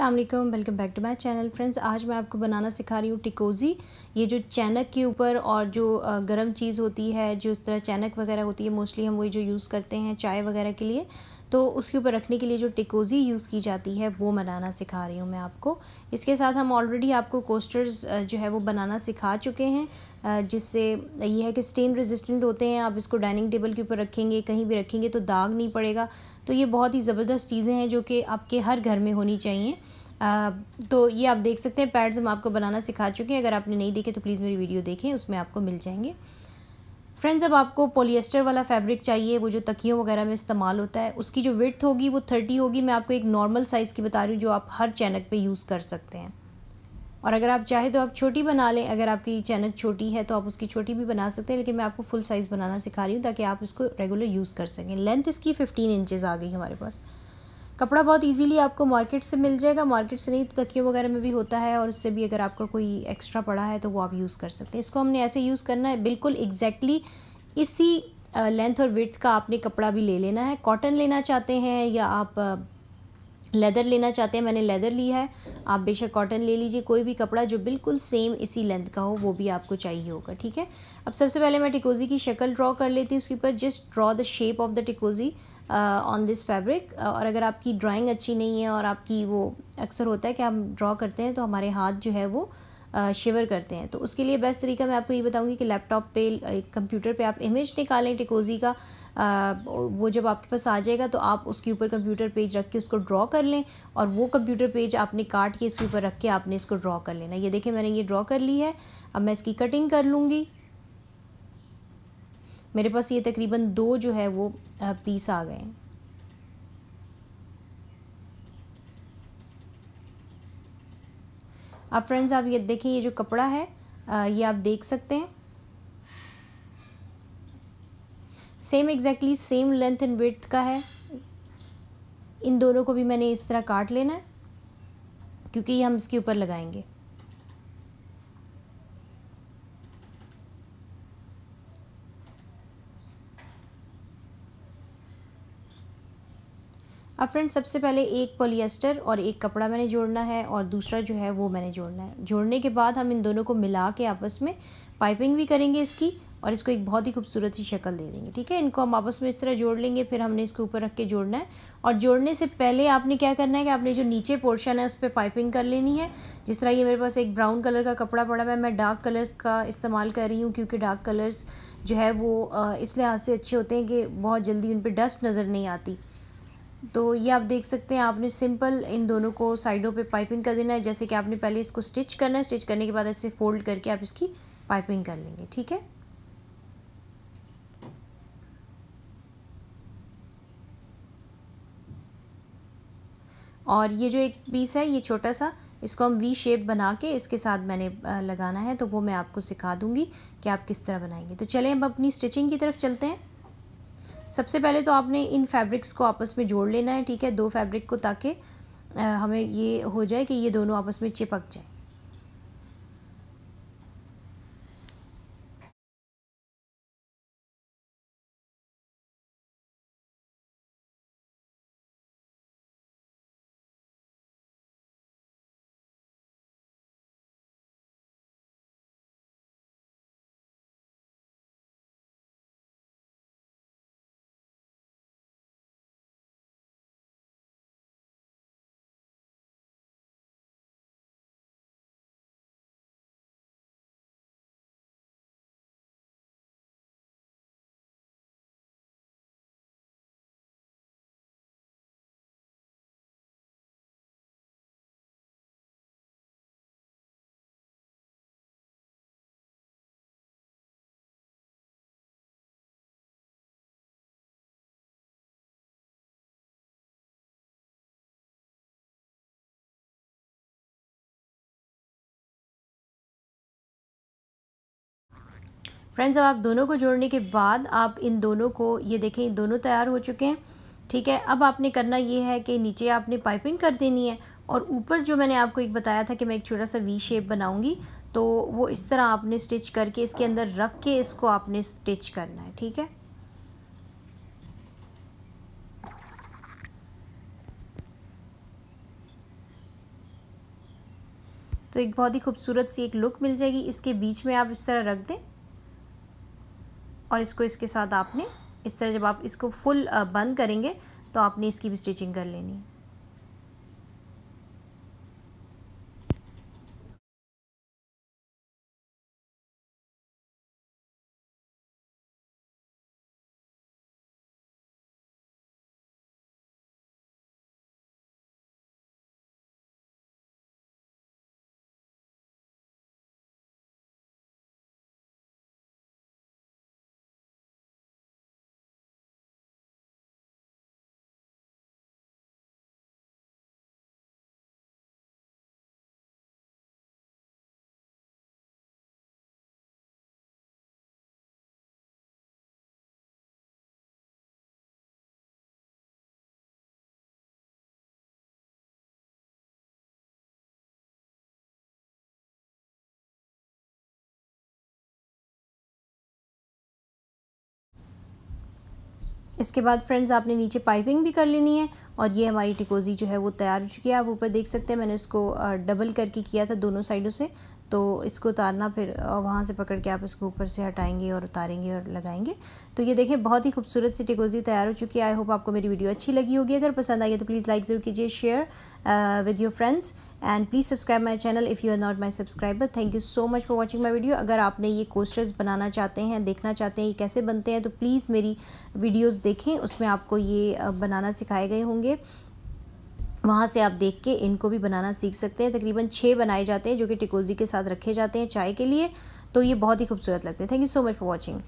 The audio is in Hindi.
Aslam welcome back to my channel friends आज मैं आपको बनाना सिखा रही हूँ टिकोज़ी ये जो चैनक के ऊपर और जो गर्म चीज़ होती है जो इस तरह चैनक वगैरह होती है मोस्टली हम वही जो यूज़ करते हैं चाय वगैरह के लिए तो उसके ऊपर रखने के लिए जो टिकोजी यूज़ की जाती है वो बनाना सिखा रही हूँ मैं आपको इसके साथ हम ऑलरेडी आपको कोस्टर्स जो है वो बनाना सिखा चुके हैं जिससे ये है कि स्टेन रेजिस्टेंट होते हैं आप इसको डाइनिंग टेबल के ऊपर रखेंगे कहीं भी रखेंगे तो दाग नहीं पड़ेगा तो ये बहुत ही ज़बरदस्त चीज़ें हैं जो कि आपके हर घर में होनी चाहिए आ, तो ये आप देख सकते हैं पैड्स हम आपको बनाना सिखा चुके हैं अगर आपने नहीं देखे तो प्लीज़ मेरी वीडियो देखें उसमें आपको मिल जाएंगे फ्रेंड्स अब आपको पोलिएस्टर वाला फैब्रिक चाहिए वो जो तकियों वगैरह में इस्तेमाल होता है उसकी जो विथ होगी वो थर्टी होगी मैं आपको एक नॉर्मल साइज़ की बता रही हूँ जो आप हर चैनक पे यूज़ कर सकते हैं और अगर आप चाहे तो आप छोटी बना लें अगर आपकी चैनक छोटी है तो आप उसकी छोटी भी बना सकते हैं लेकिन मैं आपको फुल साइज़ बनाना सिखा रही हूँ ताकि आप इसको रेगुलर यूज़ कर सकें लेंथ इसकी फिफ्टीन इंचज़ आ गई हमारे पास कपड़ा बहुत इजीली आपको मार्केट से मिल जाएगा मार्केट से नहीं तो तकियों वगैरह में भी होता है और उससे भी अगर आपका कोई एक्स्ट्रा पड़ा है तो वो आप यूज़ कर सकते हैं इसको हमने ऐसे यूज़ करना है बिल्कुल एग्जैक्टली exactly इसी लेंथ और विथ का आपने कपड़ा भी ले लेना है कॉटन लेना चाहते हैं या आप लेदर लेना चाहते हैं मैंने लेदर ली है आप बेशक कॉटन ले लीजिए कोई भी कपड़ा जो बिल्कुल सेम इसी लेंथ का हो वो भी आपको चाहिए होगा ठीक है अब सबसे पहले मैं टिकोज़ी की शक्ल ड्रॉ कर लेती हूँ उसके ऊपर just draw the shape of the tea cosy on this fabric और अगर आपकी ड्राइंग अच्छी नहीं है और आपकी वो अक्सर होता है कि हम ड्रॉ करते हैं तो हमारे हाथ जो है वो शिवर uh, करते हैं तो उसके लिए बेस्ट तरीका मैं आपको ये बताऊंगी कि लैपटॉप पे uh, कंप्यूटर पे आप इमेज निकालें टिकोजी का आ, uh, वो जब आपके पास आ जाएगा तो आप उसके ऊपर कंप्यूटर पेज रख के उसको ड्रॉ कर लें और वो कंप्यूटर पेज आपने काट के इसके ऊपर रख के आपने इसको ड्रॉ कर लेना ये देखिए मैंने ये ड्रॉ कर ली है अब मैं इसकी कटिंग कर लूँगी मेरे पास ये तकरीबन दो जो है वो पीस आ गए हैं अब फ्रेंड्स आप ये देखें ये जो कपड़ा है ये आप देख सकते हैं same exactly same length and width का है इन दोनों को भी मैंने इस तरह काट लेना है क्योंकि ये हम इसके ऊपर लगाएंगे अब फ्रेंड्स सबसे पहले एक पोलियस्टर और एक कपड़ा मैंने जोड़ना है और दूसरा जो है वो मैंने जोड़ना है जोड़ने के बाद हम इन दोनों को मिला के आपस में पाइपिंग भी करेंगे इसकी और इसको एक बहुत ही खूबसूरत सी शक्ल दे देंगे ठीक है इनको हम आपस में इस तरह जोड़ लेंगे फिर हमने इसके ऊपर रख के जोड़ना है और जोड़ने से पहले आपने क्या करना है कि आपने जो नीचे पोर्शन है उस पर पाइपिंग कर लेनी है जिस तरह ये मेरे पास एक ब्राउन कलर का कपड़ा पड़ा हुआ है मैं डार्क कलर्स का इस्तेमाल कर रही हूँ क्योंकि डार्क कलर्स जो है वो इस लिहाज से अच्छे होते हैं कि बहुत जल्दी उन पर डस्ट नज़र नहीं आती तो ये आप देख सकते हैं आपने सिंपल इन दोनों को साइडों पे पाइपिंग कर देना है जैसे कि आपने पहले इसको स्टिच करना है स्टिच करने के बाद इसे फोल्ड करके आप इसकी पाइपिंग कर लेंगे ठीक है और ये जो एक पीस है ये छोटा सा इसको हम वी शेप बना के इसके साथ मैंने लगाना है तो वो मैं आपको सिखा दूँगी कि आप किस तरह बनाएंगे तो चलें अब अपनी स्टिचिंग की तरफ चलते हैं सबसे पहले तो आपने इन फैब्रिक्स को आपस में जोड़ लेना है ठीक है दो फैब्रिक को ताकि हमें ये हो जाए कि ये दोनों आपस में चिपक जाए फ्रेंड्स अब आप दोनों को जोड़ने के बाद आप इन दोनों को ये देखें दोनों तैयार हो चुके हैं ठीक है अब आपने करना ये है कि नीचे आपने पाइपिंग कर देनी है और ऊपर जो मैंने आपको एक बताया था कि मैं एक छोटा सा वी शेप बनाऊंगी तो वो इस तरह आपने स्टिच करके इसके अंदर रख के इसको आपने स्टिच करना है ठीक है तो एक बहुत ही खूबसूरत सी एक लुक मिल जाएगी इसके बीच में आप इस तरह रख दें और इसको इसके साथ आपने इस तरह जब आप इसको फुल बंद करेंगे तो आपने इसकी भी स्टिचिंग कर लेनी है इसके बाद फ्रेंड्स आपने नीचे पाइपिंग भी कर लेनी है और ये हमारी टिकोजी जो है वो तैयार हो चुकी है आप ऊपर देख सकते हैं मैंने उसको डबल करके किया था दोनों साइडों से तो इसको उतारना फिर वहाँ से पकड़ के आप इसको ऊपर से हटाएंगे और उतारेंगे और लगाएंगे तो ये देखें बहुत ही खूबसूरत सी टिकोजी तैयार हो चुकी है आई होप आपको मेरी वीडियो अच्छी लगी होगी अगर पसंद आई है तो प्लीज़ लाइक ज़रूर कीजिए share with your friends and please subscribe my channel if you are not my subscriber thank you so much for watching my video अगर आपने ये कोस्टर्स बनाना चाहते हैं देखना चाहते हैं ये कैसे बनते हैं तो प्लीज़ मेरी वीडियोज़ देखें उसमें आपको ये बनाना सिखाए गए होंगे वहाँ से आप देख के इनको भी बनाना सीख सकते हैं तकरीबन छः बनाए जाते हैं जो कि टिकोजी के साथ रखे जाते हैं चाय के लिए तो ये बहुत ही खूबसूरत लगते हैं thank you so much for watching